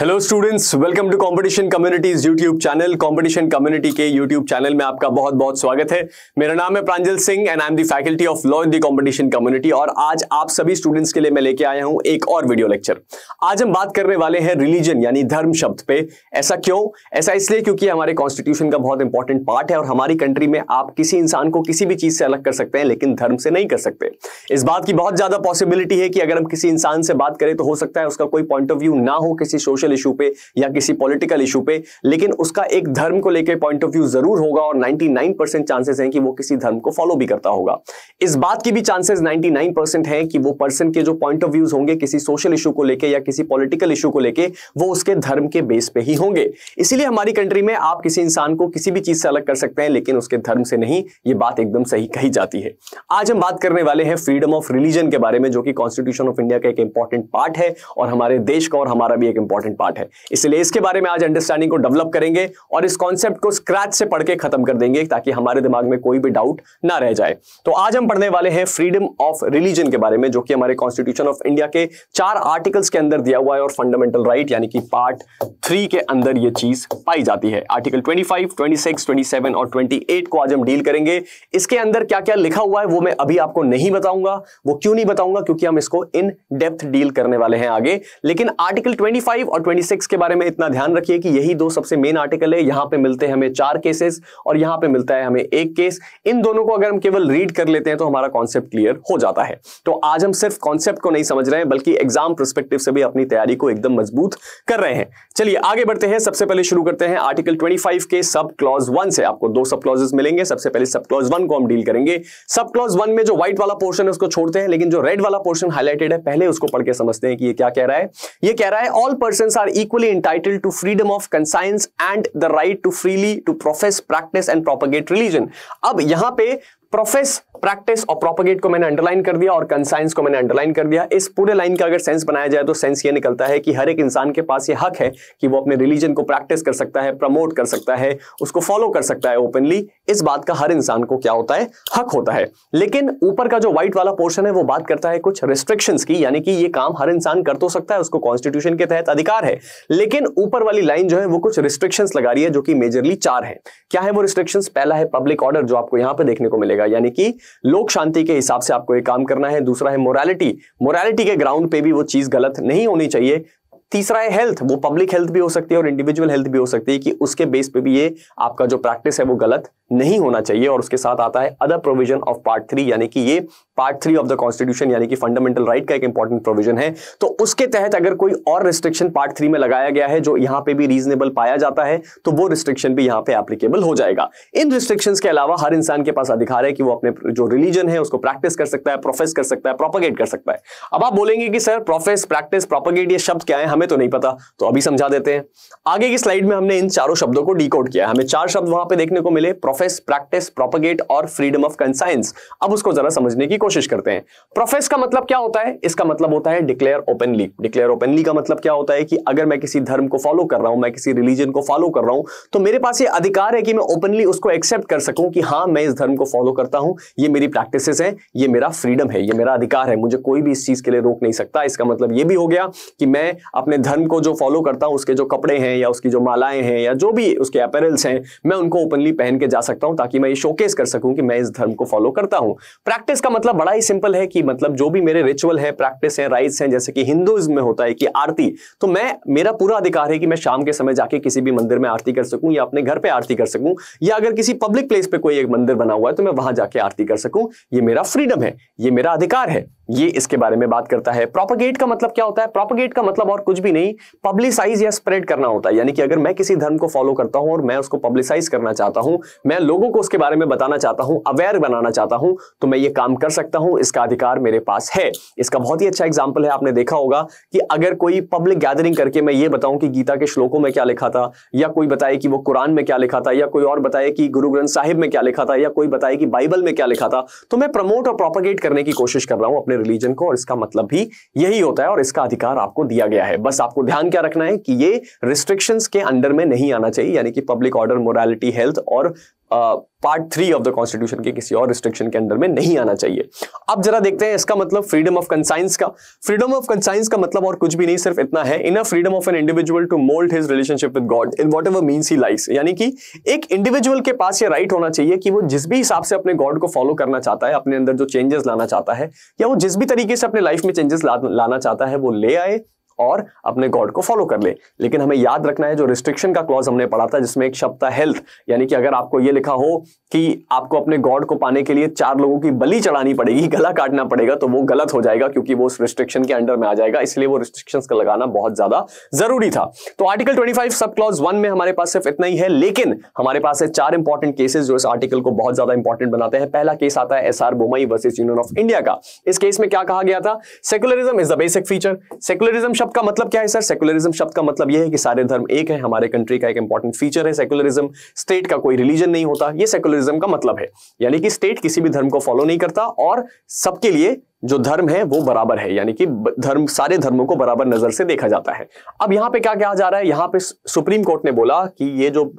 Hello students welcome to competition communities YouTube channel competition community के YouTube channel में आपका बहुत बहुत स्वागत है मेरा नाम है Pranjal Singh and I am the faculty of law in the competition community और आज आप सभी स्टूडेंट्स के लिए मैं लेके आया हूं एक और वीडियो लेक्चर आज हम बात करने वाले हैं रिलीजन यानी धर्म शब्द पे ऐसा क्यों ऐसा इसलिए क्योंकि हमारे कॉन्स्टिट्यूशन का बहुत इंपॉर्टेंट पार्ट है और हमारी कंट्री में आप किसी इंसान को किसी भी चीज से अलग कर सकते हैं लेकिन धर्म से नहीं कर सकते इस बात की बहुत ज्यादा पॉसिबिलिटी है कि अगर हम किसी इंसान से बात करें तो हो सकता है उसका कोई पॉइंट ऑफ व्यू ना हो किसी सोशल सोशल इशू पे या किसी पॉलिटिकल इशू पे लेकिन उसका एक धर्म को लेकर पॉइंट ऑफ व्यू जरूर होगा और 99 परसेंट चांसेस हैं कि वो किसी धर्म को फॉलो भी करता होगा इस बात की भी चांसेस 99 परसेंट है कि वो पर्सन के जो पॉइंट ऑफ व्यूज होंगे किसी सोशल इशू को लेकर या किसी पॉलिटिकल इशू को लेकर वो उसके धर्म के बेस पे ही होंगे इसीलिए हमारी कंट्री में आप किसी इंसान को किसी भी चीज से अलग कर सकते हैं लेकिन उसके धर्म से नहीं ये बात एकदम सही कही जाती है आज हम बात करने वाले हैं फ्रीडम ऑफ रिलीजन के बारे में जो कि कॉन्स्टिट्यूशन ऑफ इंडिया का एक इंपॉर्टेंट पार्ट है और हमारे देश का और हमारा भी एक इंपॉर्टेंट पार्ट है इसलिए इसके बारे में आज अंडरस्टैंडिंग को डेवलप करेंगे और इस कॉन्सेप्ट को स्क्रैच से पढ़ के खत्म कर देंगे ताकि हमारे दिमाग में कोई भी डाउट ना रह जाए तो आज हम पढ़ने वाले हैं फ्रीडम ऑफ रिलीजन के बारे में जो कि हमारे कॉन्स्टिट्यूशन ऑफ इंडिया के चार आर्टिकल्स के अंदर दिया हुआ है और फंडामेंटल राइट right, यानी कि पार्ट थ्री के अंदर यह चीज पाई जाती है आर्टिकल 25, 26, 27 और 28 को आज हम डील करेंगे इसके अंदर क्या क्या लिखा हुआ है वो मैं अभी आपको नहीं बताऊंगा वो क्यों नहीं बताऊंगा क्योंकि हम इसको इन डेप्थ डील करने वाले हैं आगे लेकिन आर्टिकल 25 और 26 के बारे में इतना ध्यान रखिए कि यही दो सबसे मेन आर्टिकल है यहां पे मिलते हैं हमें चार केसेस और यहां पे मिलता है हमें एक केस इन दोनों को अगर हम केवल रीड कर लेते हैं तो हमारा कॉन्सेप्ट क्लियर हो जाता है तो आज हम सिर्फ कॉन्सेप्ट को नहीं समझ रहे हैं बल्कि एग्जाम परस्पेक्टिव से भी अपनी तैयारी को एकदम मजबूत कर रहे हैं चलिए आगे बढ़ते हैं सबसे पहले शुरू करते हैं आर्टिकल 25 के सब क्लॉज वन से आपको दो सब क्लॉजेस मिलेंगे सबसे पहले सब क्लॉज वन को हम डील करेंगे सब क्लॉज वन में जो व्हाइट वाला पोर्शन है उसको छोड़ते हैं लेकिन जो रेड वाला पोर्शन हाईलाइटेड है पहले उसको पढ़ के समझते हैं कि ये क्या कह रहा है ये कह रहा है all person are equally entitled to freedom of conscience and the right to freely to profess practice and propagate religion अब यहां पे प्रोफेस प्रैक्टिस और प्रोपोगेट को मैंने अंडरलाइन कर दिया और कंसाइंस को मैंने अंडरलाइन कर दिया इस पूरे लाइन का अगर सेंस बनाया जाए तो सेंस ये निकलता है कि हर एक इंसान के पास ये हक है कि वो अपने रिलीजन को प्रैक्टिस कर सकता है प्रमोट कर सकता है उसको फॉलो कर सकता है ओपनली इस बात का हर इंसान को क्या होता है हक होता है लेकिन ऊपर का जो व्हाइट वाला पोर्शन है वो बात करता है कुछ रिस्ट्रिक्शन की यानी कि ये काम हर इंसान कर तो सकता है उसको कॉन्स्टिट्यूशन के तहत अधिकार है लेकिन ऊपर वाली लाइन जो है वो कुछ रिस्ट्रिक्शन लगा रही है जो कि मेजरली चार है क्या है वो रिस्ट्रिक्शन पहला है पब्लिक ऑर्डर जो आपको यहां पर देखने को मिलेगा जाएगा यानी कि लोक शांति के हिसाब से आपको ये काम करना है दूसरा है मोरालिटी मोरालिटी के ग्राउंड पे भी वो चीज गलत नहीं होनी चाहिए तीसरा है हेल्थ वो पब्लिक हेल्थ भी हो सकती है और इंडिविजुअल हेल्थ भी हो सकती है कि उसके बेस पे भी ये आपका जो प्रैक्टिस है वो गलत नहीं होना चाहिए और उसके साथ आता है other provision of part three यानी कि ये part three of the constitution यानी कि फंडामेंटल राइट का एक इंपॉर्टेंट प्रोविजन है तो उसके तहत अगर कोई और रिस्ट्रिक्शन पार्ट थ्री में लगाया गया है जो यहां पे भी रीजनेबल पाया जाता है तो वो रिस्ट्रिक्शन भी यहां पे एप्लीकेबल हो जाएगा इन रिस्ट्रिक्शन के अलावा हर इंसान के पास अधिकार है कि वो अपने जो रिलीजन है उसको प्रैक्टिस कर सकता है प्रोफेस कर सकता है प्रोपोगेट कर सकता है अब आप बोलेंगे कि सर प्रोफेस प्रैक्टिस प्रोपोगेट ये शब्द क्या है हमें तो नहीं पता तो अभी समझा देते हैं आगे की स्लाइड में हमने इन चारों शब्दों को डी किया हमें चार शब्द वहां पे देखने को मिले प्रोफेस प्रैक्टिस प्रोपगेट और फ्रीडम ऑफ कंसाइंस अब उसको जरा समझने की कोशिश करते हैं प्रोफेस का मतलब क्या होता है इसका मतलब होता है डिक्लेयर ओपनली डिक्लेयर ओपनली का मतलब क्या होता है कि अगर मैं किसी धर्म को फॉलो कर रहा हूं मैं किसी रिलीजन को फॉलो कर रहा हूं तो मेरे पास ये अधिकार है कि मैं ओपनली उसको एक्सेप्ट कर सकूं कि हाँ मैं इस धर्म को फॉलो करता हूं ये मेरी प्रैक्टिस है ये मेरा फ्रीडम है ये मेरा अधिकार है मुझे कोई भी इस चीज के लिए रोक नहीं सकता इसका मतलब ये भी हो गया कि मैं अपने अपने धर्म को जो फॉलो करता हूँ उसके जो कपड़े हैं या उसकी जो मालाएं हैं या जो भी उसके अपेरल्स हैं मैं उनको ओपनली पहन के जा सकता हूं ताकि मैं ये शोकेस कर सकूं कि मैं इस धर्म को फॉलो करता हूँ प्रैक्टिस का मतलब बड़ा ही सिंपल है कि मतलब जो भी मेरे रिचुअल है प्रैक्टिस है राइट्स हैं जैसे कि हिंदुइज्म में होता है कि आरती तो मैं मेरा पूरा अधिकार है कि मैं शाम के समय जाके किसी भी मंदिर में आरती कर सकूं या अपने घर पर आरती कर सकूं या अगर किसी पब्लिक प्लेस पर कोई एक मंदिर बना हुआ है तो मैं वहां जाके आरती कर सकूं ये मेरा फ्रीडम है ये मेरा अधिकार है ये इसके बारे में बात करता है प्रोपोगेट का मतलब क्या होता है प्रोपोगेट का मतलब और कुछ भी नहीं पब्लिसाइज या स्प्रेड करना होता है यानी कि अगर मैं किसी धर्म को फॉलो करता हूं और मैं उसको पब्लिसाइज करना चाहता हूं मैं लोगों को उसके बारे में बताना चाहता हूं अवेयर बनाना चाहता हूं तो मैं ये काम कर सकता हूं इसका अधिकार मेरे पास है इसका बहुत ही अच्छा एग्जाम्पल है आपने देखा होगा कि अगर कोई पब्लिक गैदरिंग करके मैं ये बताऊं कि गीता के श्लोकों में क्या लिखा था या कोई बताए कि वो कुरान में क्या लिखा था या कोई और बताए कि गुरु ग्रंथ साहिब में क्या लिखा था या कोई बताए कि बाइबल में क्या लिखा था तो मैं प्रमोट और प्रोपोगेट करने की कोशिश कर रहा हूं अपने रिलीजन को और इसका मतलब भी यही होता है और इसका अधिकार आपको दिया गया है बस आपको ध्यान क्या रखना है कि ये रिस्ट्रिक्शंस के अंडर में नहीं आना चाहिए यानी कि पब्लिक ऑर्डर मोरालिटी हेल्थ और part three of the constitution के किसी और रिस्ट्रिक्शन के अंदर में नहीं आना चाहिए अब जरा देखते हैं इसका मतलब फ्रीडम ऑफ कंसाइंस का फ्रीडम ऑफ कंसाइंस का मतलब और कुछ भी नहीं सिर्फ इतना है in freedom of an individual to mould his relationship with God in whatever mean he likes यानी कि एक इंडिविजुअल के पास ये राइट right होना चाहिए कि वो जिस भी हिसाब से अपने गॉड को फॉलो करना चाहता है अपने अंदर जो चेंजेस लाना चाहता है या वो जिस भी तरीके से अपने लाइफ में चेंजेस ला, लाना चाहता है वो ले आए और अपने गॉड को फॉलो कर ले लेकिन हमें याद रखना है जो रिस्ट्रिक्शन का क्लॉज हमने पढ़ा था जिसमें एक शब्द था हेल्थ यानी कि अगर आपको यह लिखा हो कि आपको अपने गॉड को पाने के लिए चार लोगों की बलि चढ़ानी पड़ेगी गला काटना पड़ेगा तो वो गलत हो जाएगा क्योंकि वो उस रिस्ट्रिक्शन के अंडर में आ जाएगा इसलिए वो रिस्ट्रिक्शन का लगाना बहुत ज्यादा जरूरी था तो article twenty sub clause one में हमारे पास सिर्फ इतना ही है लेकिन हमारे पास है चार इंपॉर्टेंट केसेस जो इस आर्टिकल को बहुत ज्यादा इंपॉर्टेंट बनाते हैं पहला केस आता है S R Bommai versus union of India का इस केस में क्या कहा गया था secularism is the basic feature secularism शब्द शब्द का मतलब क्या है सर सेकुलरिज्म शब्द का मतलब यह है कि सारे धर्म एक है हमारे कंट्री का एक इंपॉर्टेंट फीचर है सेकुलरिज्म स्टेट का कोई रिलीजन नहीं होता यह सेकुलरिज्म का मतलब है यानी कि स्टेट किसी भी धर्म को फॉलो नहीं करता और सबके लिए जो धर्म है वो बराबर है यानी कि धर्म सारे धर्मों को बराबर नजर से देखा जाता है अब यहां पे क्या कहा जा रहा है यहां पे सुप्रीम कोर्ट ने बोला कि ये जो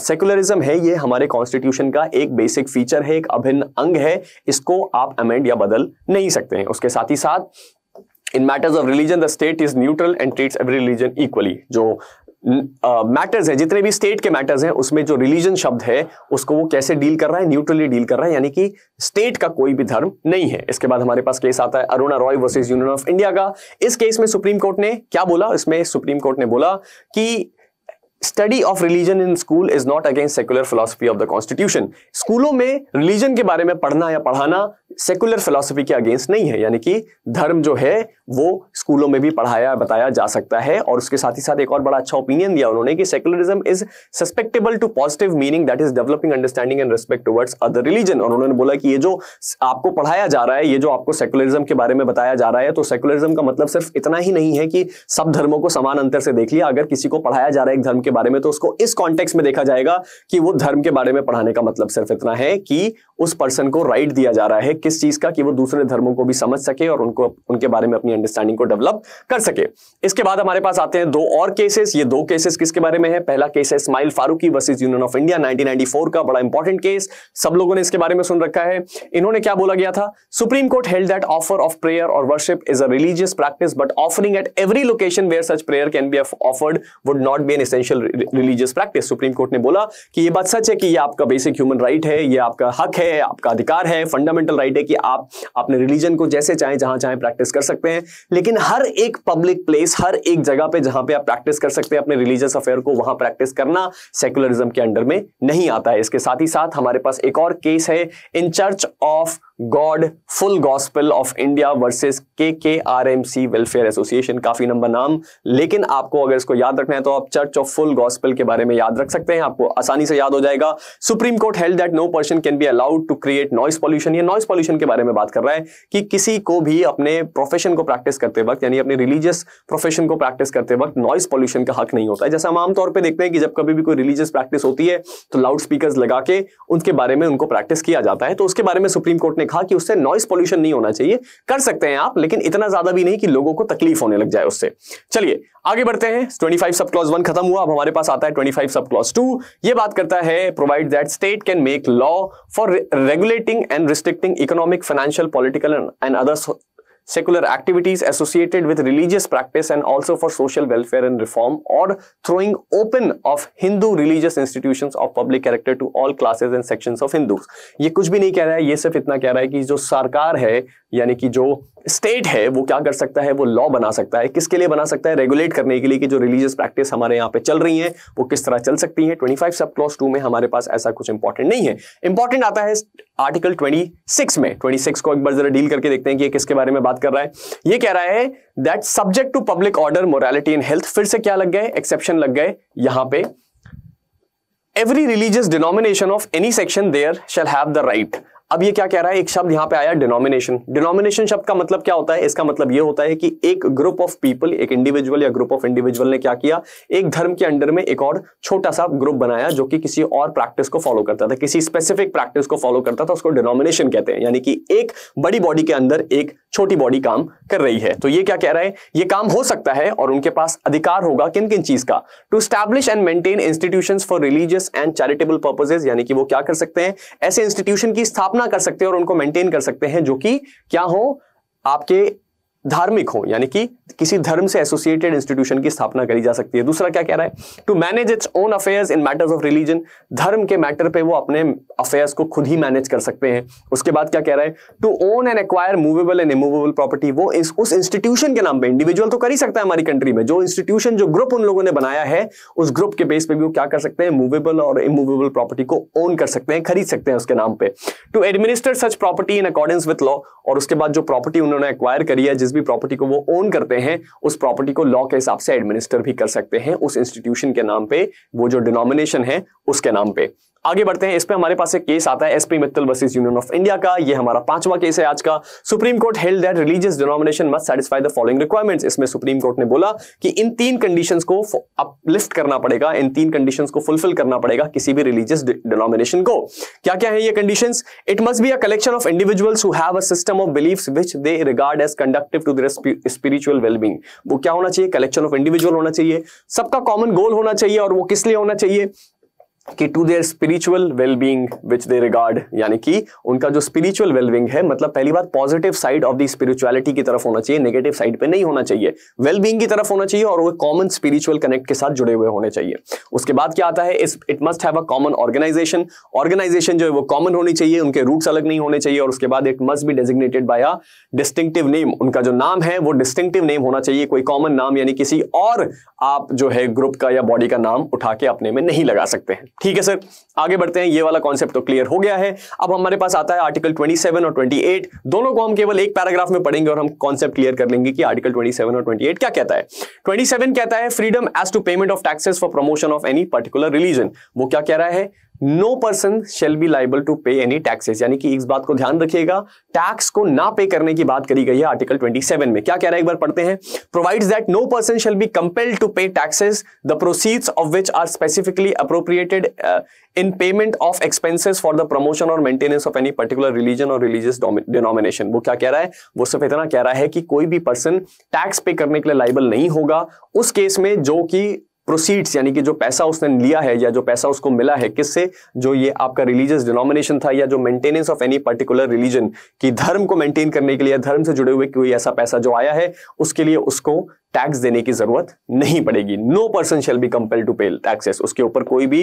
सेकुलरिज्म uh, है ये हमारे कॉन्स्टिट्यूशन का एक बेसिक फीचर है एक अभिन्न अंग है इसको आप अमेंड या बदल नहीं सकते हैं उसके साथ ही साथ in matters of religion the state is neutral and treats every religion equally जो मैटर्स uh, है जितने भी स्टेट के मैटर्स हैं उसमें जो रिलीजन शब्द है उसको वो कैसे डील कर रहा है न्यूट्रली डील कर रहा है यानी कि स्टेट का कोई भी धर्म नहीं है इसके बाद हमारे पास केस आता है Aruna Roy versus union of India का इस केस में सुप्रीम कोर्ट ने क्या बोला इसमें सुप्रीम कोर्ट ने बोला कि study of religion in school is not against secular philosophy of the constitution स्कूलों में रिलीजन के बारे में पढ़ना या पढ़ाना सेकुलर फिलोसफी के अगेंस्ट नहीं है यानी कि धर्म जो है वो स्कूलों में भी पढ़ाया बताया जा सकता है और उसके साथ ही साथ एक और बड़ा अच्छा ओपिनियन दिया उन्होंने कि secularism is susceptible to positive meaning that is developing understanding and respect towards other religion और उन्होंने बोला कि ये जो आपको पढ़ाया जा रहा है ये जो आपको सेकुलरिज्म के बारे में बताया जा रहा है तो सेकुलरिज्म का मतलब सिर्फ इतना ही नहीं है कि सब धर्मों को समान अंतर से देख लिया अगर किसी को पढ़ाया जा रहा है एक धर्म के बारे में तो उसको इस कॉन्टेक्स्ट में देखा जाएगा कि वो धर्म के बारे में पढ़ाने का मतलब सिर्फ इतना है कि उस पर्सन को राइट दिया जा रहा है किस चीज का कि वो दूसरे धर्मों को भी समझ सके और उनको उनके बारे में अपनी अंडरस्टैंडिंग को डेवलप कर सके इसके बाद हमारे पास आते हैं दो और केसेस ये दो केसेस किसके बारे में है पहला केस है Ismail Faruqui versus union of India nineteen का बड़ा इंपॉर्टेंट केस सब लोगों ने इसके बारे में सुन रखा है इन्होंने क्या बोला गया था supreme court held that offer of prayer और worship is a religious practice but offering at every location where such prayer can be offered would not be an essential special religious practice supreme court ने बोला कि ये बात सच है कि ये आपका बेसिक ह्यूमन राइट है ये आपका हक है आपका अधिकार है फंडामेंटल राइट है कि आप अपने रिलीजन को जैसे चाहे जहां चाहे प्रैक्टिस कर सकते हैं लेकिन हर एक पब्लिक प्लेस हर एक जगह पे जहां पे आप प्रैक्टिस कर सकते हैं अपने रिलीजियस अफेयर को वहां प्रैक्टिस करना सेकुलरिज्म के अंडर में नहीं आता है इसके साथ ही साथ हमारे पास एक और केस है in church of God full gospel of India versus K K R M C welfare association काफी नंबर नाम लेकिन आपको अगर इसको याद रखना है तो आप church of full soul gospel के बारे में याद रख सकते हैं आपको आसानी से याद हो जाएगा supreme court held that no person can be allowed to create noise pollution ये नॉइस पॉल्यूशन के बारे में बात कर रहा है कि किसी को भी अपने प्रोफेशन को प्रैक्टिस करते वक्त यानी अपने रिलीजियस प्रोफेशन को प्रैक्टिस करते वक्त नॉइस पॉल्यूशन का हक नहीं होता है जैसे हम आमतौर पर देखते हैं कि जब कभी भी कोई रिलीजियस प्रैक्टिस होती है तो लाउड स्पीकर लगा के उनके बारे में उनको प्रैक्टिस किया जाता है तो उसके बारे में सुप्रीम कोर्ट ने कहा कि उससे नॉइस पॉल्यूशन नहीं होना चाहिए कर सकते हैं आप लेकिन इतना ज्यादा भी नहीं कि लोगों को तकलीफ होने लग जाए उससे चलिए आगे बढ़ते हैं twenty five sub clause one खत्म हुआ अब हमारे पास आता है 25 सब क्लॉज 2 ये बात करता है provide that state can make law for regulating and restricting economic financial political and other secular activities associated with religious practice and also for social welfare and reform or throwing open of Hindu religious institutions of public character to all classes and sections of Hindus. ये कुछ भी नहीं कह रहा है ये सिर्फ इतना कह रहा है कि जो सरकार है यानी कि जो स्टेट है वो क्या कर सकता है वो लॉ बना सकता है किसके लिए बना सकता है रेगुलेट करने के लिए कि जो रिलीजियस प्रैक्टिस हमारे यहाँ पे चल रही है वो किस तरह चल सकती है 25 सब क्लॉज टू में हमारे पास ऐसा कुछ इंपॉर्टेंट नहीं है इंपॉर्टेंट आता है आर्टिकल 26 में 26 को एक बार जरा डील करके देखते हैं कि ये किसके बारे में बात कर रहा है ये कह रहा है that subject to public order morality and health फिर से क्या लग गए एक्सेप्शन लग गए यहां पे every religious denomination of any section there shall have the right अब ये क्या कह रहा है एक शब्द यहाँ पे आया डिनोमिनेशन डिनोमिनेशन शब्द का मतलब क्या होता है इसका मतलब ये होता है कि एक ग्रुप ऑफ पीपल एक इंडिविजुअल या ग्रुप ऑफ इंडिविजुअल ने क्या किया एक धर्म के अंडर में एक और छोटा सा ग्रुप बनाया जो कि किसी और प्रैक्टिस को फॉलो करता था किसी स्पेसिफिक प्रैक्टिस को फॉलो करता था उसको डिनोमिनेशन कहते हैं यानी कि एक बड़ी बॉडी के अंदर एक छोटी बॉडी काम कर रही है तो ये क्या कह रहा है ये काम हो सकता है और उनके पास अधिकार होगा किन किन चीज का to establish and maintain institution for religious and charitable purposes यानी कि वो क्या कर सकते हैं ऐसे इंस्टीट्यूशन की स्थापना अपना कर सकते हैं और उनको मेंटेन कर सकते हैं जो कि क्या हो आपके धार्मिक हो यानी कि किसी धर्म से एसोसिएटेड इंस्टीट्यूशन की स्थापना करी जा सकती है दूसरा क्या कह रहा है to manage its own affairs in matters of religion धर्म के मैटर पे वो अपने अफेयर्स को खुद ही मैनेज कर सकते हैं उसके बाद क्या कह रहा है to own and acquire movable and immovable property वो इस उस इंस्टीट्यूशन के नाम पर इंडिविजुअल तो कर ही सकता है हमारी कंट्री में जो इंस्टीट्यूशन जो ग्रुप उन लोगों ने बनाया है उस ग्रुप के बेस पर भी वो क्या कर सकते हैं मूवेबल और इमूवेबल प्रॉपर्टी को ओन कर सकते हैं खरीद सकते हैं उसके नाम पर to administer such property in according with law और उसके बाद जो प्रॉपर्टी उन्होंने एक्वायर करी है जिस भी प्रॉपर्टी को वो ओन करते हैं उस प्रॉपर्टी को लॉ के हिसाब से एडमिनिस्टर भी कर सकते हैं उस इंस्टीट्यूशन के नाम पे वो जो डिनोमिनेशन है उसके नाम पे आगे बढ़ते हैं इस पे हमारे पास एक केस आता है S P Mittal versus union of India का ये हमारा पांचवा केस है आज का supreme court held that religious denomination must satisfy the following requirements इसमें सुप्रीम कोर्ट ने बोला कि इन तीन कंडीशंस को अपलिफ्ट करना पड़ेगा इन तीन कंडीशंस को फुलफिल करना पड़ेगा किसी भी रिलीजियस डिनोमिनेशन को क्या क्या है ये conditions it must be a collection of individuals who have a system of beliefs which they regard as conductive to their spiritual wellbeing वो क्या होना चाहिए कलेक्शन ऑफ इंडिविजुअल होना चाहिए सबका कॉमन गोल होना चाहिए और वो किस लिए होना चाहिए कि to their spiritual wellbeing which they regard यानी कि उनका जो स्पिरिचुअल वेलबींग है मतलब पहली बार positive side of the spirituality की तरफ होना चाहिए नेगेटिव साइड पे नहीं होना चाहिए वेलबींग की तरफ होना चाहिए और वो कॉमन स्पिरिचुअल कनेक्ट के साथ जुड़े हुए होने चाहिए उसके बाद क्या आता है it must have a common organisation organisation जो है वो कॉमन होनी चाहिए उनके रूट्स अलग नहीं होने चाहिए और उसके बाद it must be designated by a distinctive name उनका जो नाम है वो डिस्टिंक्टिव नेम होना चाहिए कोई कॉमन नाम यानी किसी और आप जो है ग्रुप का या बॉडी का नाम उठा के अपने में नहीं लगा सकते हैं ठीक है सर आगे बढ़ते हैं ये वाला कॉन्सेप्ट तो क्लियर हो गया है अब हमारे पास आता है आर्टिकल 27 और 28 दोनों को हम केवल एक पैराग्राफ में पढ़ेंगे और हम कॉन्सेप्ट क्लियर कर लेंगे कि आर्टिकल 27 और 28 क्या कहता है 27 कहता है freedom as to payment of taxes for promotion of any particular religion वो क्या कह रहा है no person shall be liable to pay any taxes यानी कि इस बात को ध्यान रखिएगा टैक्स को ना पे करने की बात करी गई है आर्टिकल 27 में क्या कह रहा है एक बार पढ़ते हैं provides that no person shall be compelled to pay taxes the proceeds of which are specifically appropriated in payment of expenses for the promotion और maintenance of any particular religion और रिलीजियस डिनोमिनेशन वो क्या कह रहा है वो सिर्फ इतना कह रहा है कि कोई भी पर्सन टैक्स पे करने के लिए लाइबल नहीं होगा उस केस में जो कि प्रोसीड्स यानी कि जो पैसा उसने लिया है या जो पैसा उसको मिला है किससे जो ये आपका रिलीजियस डिनोमिनेशन था या जो maintenance of any particular religion की धर्म को मेंटेन करने के लिए धर्म से जुड़े हुए कोई ऐसा पैसा जो आया है उसके लिए उसको टैक्स देने की जरूरत नहीं पड़ेगी no person shall be compel to pay taxes उसके ऊपर कोई भी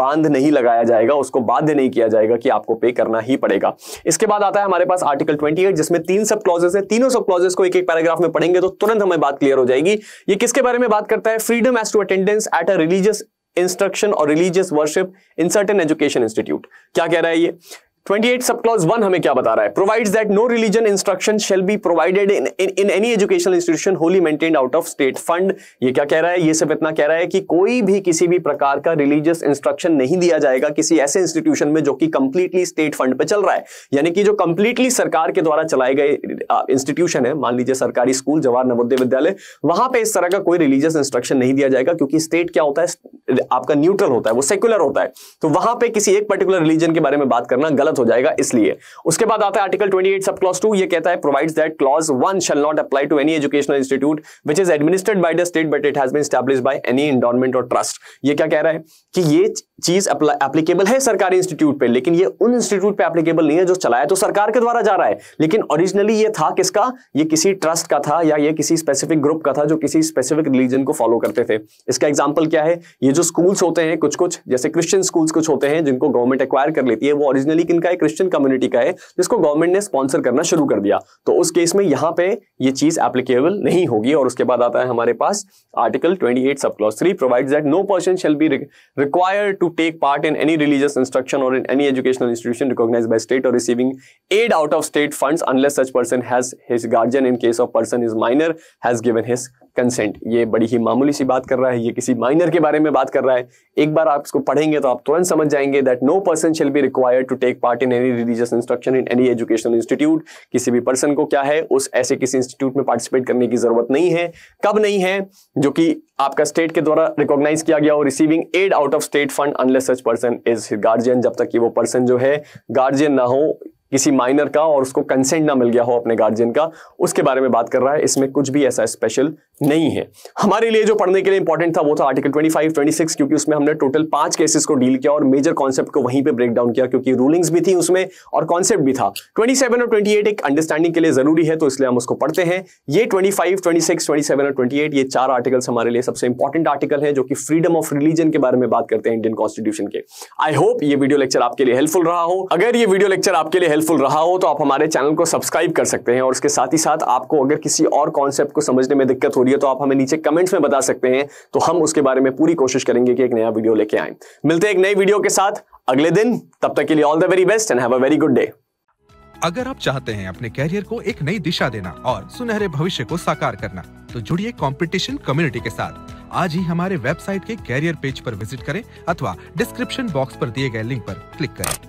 बांध नहीं लगाया जाएगा उसको बाध्य नहीं किया जाएगा कि आपको पे करना ही पड़ेगा इसके बाद आता है हमारे पास आर्टिकल 28 जिसमें तीन सब क्लॉजेस है तीनों सब क्लॉजेस को एक एक पैराग्राफ में पढ़ेंगे तो तुरंत हमें बात क्लियर हो जाएगी ये किसके बारे में बात करता है freedom as to attendance at a religious instruction और religious worship in certain education institute क्या कह रहा है ये 28 सब क्लॉज 1 हमें क्या बता रहा है provides that no religion instruction shall be provided in in any educational institution wholly maintained out of state fund ये क्या कह रहा है ये सिर्फ इतना कह रहा है कि कोई भी किसी भी प्रकार का रिलीजियस इंस्ट्रक्शन नहीं दिया जाएगा किसी ऐसे इंस्टीट्यूशन में जो कि कंप्लीटली स्टेट फंड पे चल रहा है यानी कि जो कंप्लीटली सरकार के द्वारा चलाए गए इंस्टीट्यूशन है मान लीजिए सरकारी स्कूल जवाहर नवोदय विद्यालय वहां पर इस तरह का कोई रिलीजियस इंस्ट्रक्शन नहीं दिया जाएगा क्योंकि स्टेट क्या होता है आपका न्यूट्रल होता है वो सेक्युलर होता है तो वहां पर किसी एक पर्टिकुलर रिलीजन के बारे में बात करना गलत गलत हो जाएगा इसलिए उसके बाद आता है आर्टिकल 28 सब क्लॉज 2 ये कहता है provides that clause 1 shall not apply to any educational institute which is administered by the state but it has been established by any endowment और ट्रस्ट ये क्या कह रहा है कि ये चीज एप्लीकेबल है सरकारी इंस्टीट्यूट पे लेकिन ये उन इंस्टीट्यूट पे एप्लीकेबल नहीं है जो चलाया तो सरकार के द्वारा जा रहा है लेकिन ओरिजिनली ये था किसका ये किसी ट्रस्ट का था या ये किसी स्पेसिफिक ग्रुप का था जो किसी स्पेसिफिक रिलीजन को फॉलो करते थे इसका एग्जाम्पल क्या है ये जो स्कूल्स होते हैं कुछ कुछ जैसे क्रिश्चियन स्कूल्स कुछ होते हैं जिनको गवर्नमेंट एक्वायर कर लेती है वो ऑरिजिनली किनका है क्रिश्चियन कम्युनिटी का है जिसको गवर्नमेंट ने स्पॉन्सर करना शुरू कर दिया तो उस केस में यहाँ पे ये चीज एप्लीकेबल नहीं होगी और उसके बाद आता है हमारे पास article twenty eight sub clause three provide that no person shall be required to to take part in any religious instruction और in any educational institution recognise by state और receiving aid out of state funds unless such person has his guardian in case of person is minor has given his consent ये बड़ी ही मामूली सी बात कर रहा है ये किसी माइनर के बारे में बात कर रहा है एक बार आप इसको पढ़ेंगे तो आप तुरंत समझ जाएंगे that no person shall be required to take part in any religious instruction in any educational institute किसी भी पर्सन को क्या है उस ऐसे किसी इंस्टीट्यूट में पार्टिसिपेट करने की जरूरत नहीं है कब नहीं है जो कि आपका स्टेट के द्वारा रिकॉग्नाइज किया गया हो receiving aid out of state fund unless such person is guardian जब तक कि वो पर्सन जो है गार्जियन ना हो किसी माइनर का और उसको कंसेंट ना मिल गया हो अपने गार्जियन का उसके बारे में बात कर रहा है इसमें कुछ भी ऐसा स्पेशल नहीं है हमारे लिए जो पढ़ने के लिए इंपॉर्टेंट था वो था आर्टिकल 25, 26 क्योंकि उसमें हमने टोटल पांच केसेस को डील किया और मेजर कॉन्सेप्ट को वहीं पे ब्रेक डाउन किया क्योंकि रूलिंग्स भी थी उसमें और कॉन्सेप्ट भी था 27 और 28 एक अंडरस्टैंडिंग के लिए जरूरी है तो इसलिए हम उसको पढ़ते हैं ये 25, 26, 27 और 28 ये चार आर्टिकल्स हमारे लिए सबसे इंपॉर्टेंट आर्टिकल है जो कि फ्रीडम ऑफ रिलीजन के बारे में बात करते हैं इंडियन कॉन्स्टिट्यूशन के आई होप ये वीडियो लेक्चर आपके लिए हेल्पफुल रहा हो अगर ये वीडियो लेक्चर आपके लिए हेल्पफुल रहा हो तो आप हमारे चैनल को सब्सक्राइब कर सकते हैं और उसके साथ ही साथ आपको अगर किसी और कॉन्सेप्ट को समझने में दिक्कत हो रही है तो आप हमें नीचे कमेंट्स में बता सकते हैं तो हम उसके बारे में पूरी कोशिश करेंगे कि एक नया वीडियो लेके आए मिलते हैं एक नई वीडियो के साथ अगले दिन तब तक के लिए all the very best and have a very good day अगर आप चाहते हैं अपने कैरियर को एक नई दिशा देना और सुनहरे भविष्य को साकार करना तो जुड़िए कंपटीशन कम्युनिटी के साथ आज ही हमारे वेबसाइट के कैरियर पेज पर विजिट करें अथवा डिस्क्रिप्शन बॉक्स पर दिए गए लिंक पर क्लिक करें